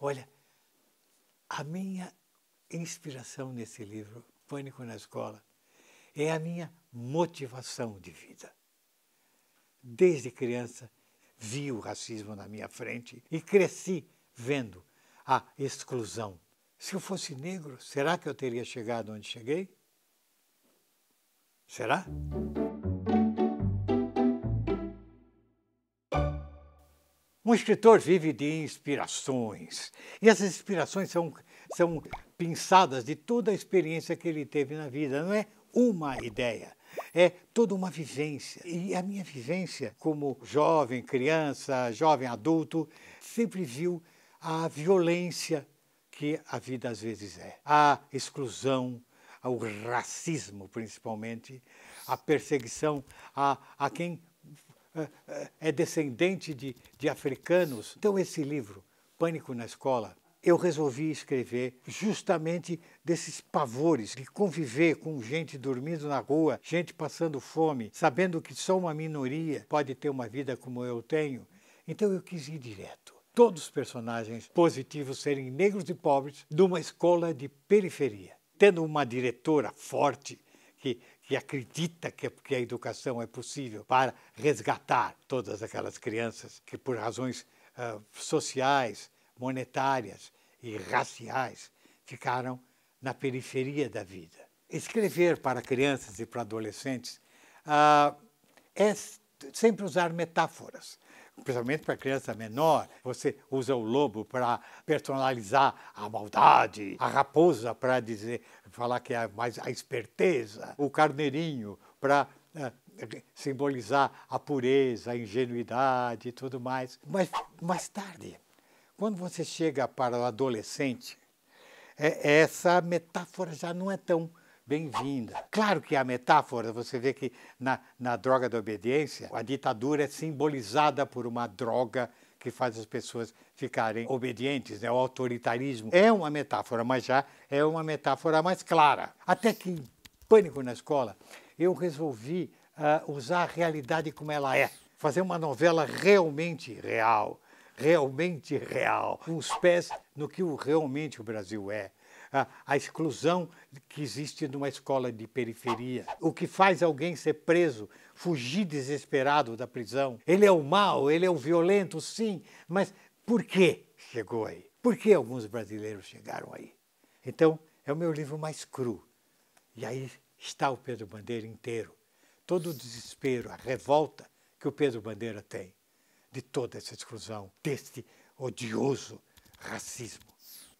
Olha, a minha inspiração nesse livro, Pânico na Escola, é a minha motivação de vida. Desde criança, vi o racismo na minha frente e cresci vendo a exclusão. Se eu fosse negro, será que eu teria chegado onde cheguei? Será? Um escritor vive de inspirações, e essas inspirações são, são pinçadas de toda a experiência que ele teve na vida, não é uma ideia. É toda uma vivência. E a minha vivência como jovem, criança, jovem adulto, sempre viu a violência que a vida às vezes é. A exclusão, o racismo principalmente, a perseguição a, a quem eh, eh, é descendente de, de africanos. Então, esse livro, Pânico na Escola, eu resolvi escrever justamente desses pavores de conviver com gente dormindo na rua, gente passando fome, sabendo que só uma minoria pode ter uma vida como eu tenho. Então eu quis ir direto. Todos os personagens positivos serem negros e pobres de uma escola de periferia, tendo uma diretora forte que, que acredita que, que a educação é possível para resgatar todas aquelas crianças que, por razões uh, sociais, monetárias e raciais, ficaram na periferia da vida. Escrever para crianças e para adolescentes uh, é sempre usar metáforas principalmente para criança menor, você usa o lobo para personalizar a maldade, a raposa para dizer, falar que é mais a esperteza, o carneirinho para é, eh, simbolizar a pureza, a ingenuidade e tudo mais. Mas mais tarde, quando você chega para o adolescente, é, essa metáfora já não é tão bem-vinda. Claro que é a metáfora, você vê que na, na droga da obediência, a ditadura é simbolizada por uma droga que faz as pessoas ficarem obedientes, né? o autoritarismo. É uma metáfora, mas já é uma metáfora mais clara. Até que, em pânico na escola, eu resolvi uh, usar a realidade como ela é, fazer uma novela realmente real. Realmente real, com os pés no que realmente o Brasil é a, a exclusão que existe numa escola de periferia, o que faz alguém ser preso, fugir desesperado da prisão. Ele é o mal, ele é o violento, sim, mas por que chegou aí? Por que alguns brasileiros chegaram aí? Então, é o meu livro mais cru. E aí está o Pedro Bandeira inteiro. Todo o desespero, a revolta que o Pedro Bandeira tem de toda essa exclusão, deste odioso racismo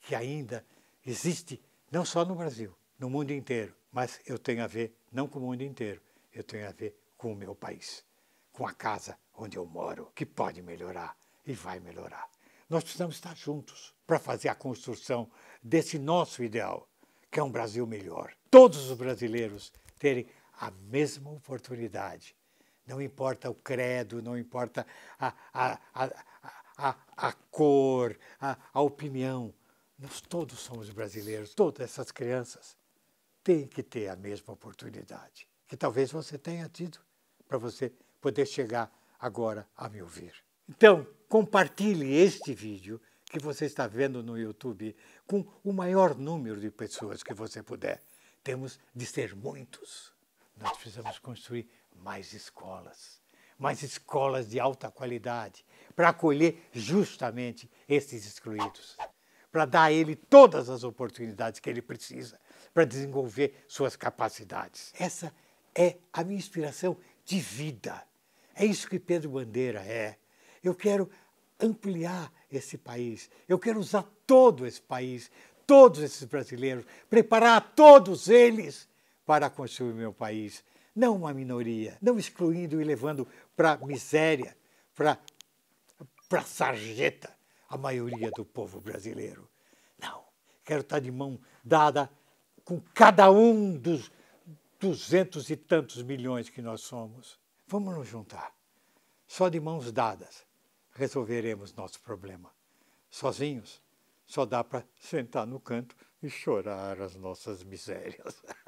que ainda existe não só no Brasil, no mundo inteiro, mas eu tenho a ver não com o mundo inteiro, eu tenho a ver com o meu país, com a casa onde eu moro, que pode melhorar e vai melhorar. Nós precisamos estar juntos para fazer a construção desse nosso ideal, que é um Brasil melhor. Todos os brasileiros terem a mesma oportunidade. Não importa o credo, não importa a, a, a, a, a cor, a, a opinião. Nós todos somos brasileiros, todas essas crianças têm que ter a mesma oportunidade que talvez você tenha tido para você poder chegar agora a me ouvir. Então, compartilhe este vídeo que você está vendo no YouTube com o maior número de pessoas que você puder. Temos de ser muitos. Nós precisamos construir mais escolas, mais escolas de alta qualidade, para acolher justamente esses excluídos para dar a ele todas as oportunidades que ele precisa para desenvolver suas capacidades. Essa é a minha inspiração de vida. É isso que Pedro Bandeira é. Eu quero ampliar esse país. Eu quero usar todo esse país, todos esses brasileiros, preparar todos eles para construir meu país. Não uma minoria, não excluindo e levando para miséria, para sarjeta, a maioria do povo brasileiro. Não, quero estar de mão dada com cada um dos duzentos e tantos milhões que nós somos. Vamos nos juntar. Só de mãos dadas resolveremos nosso problema. Sozinhos, só dá para sentar no canto e chorar as nossas misérias.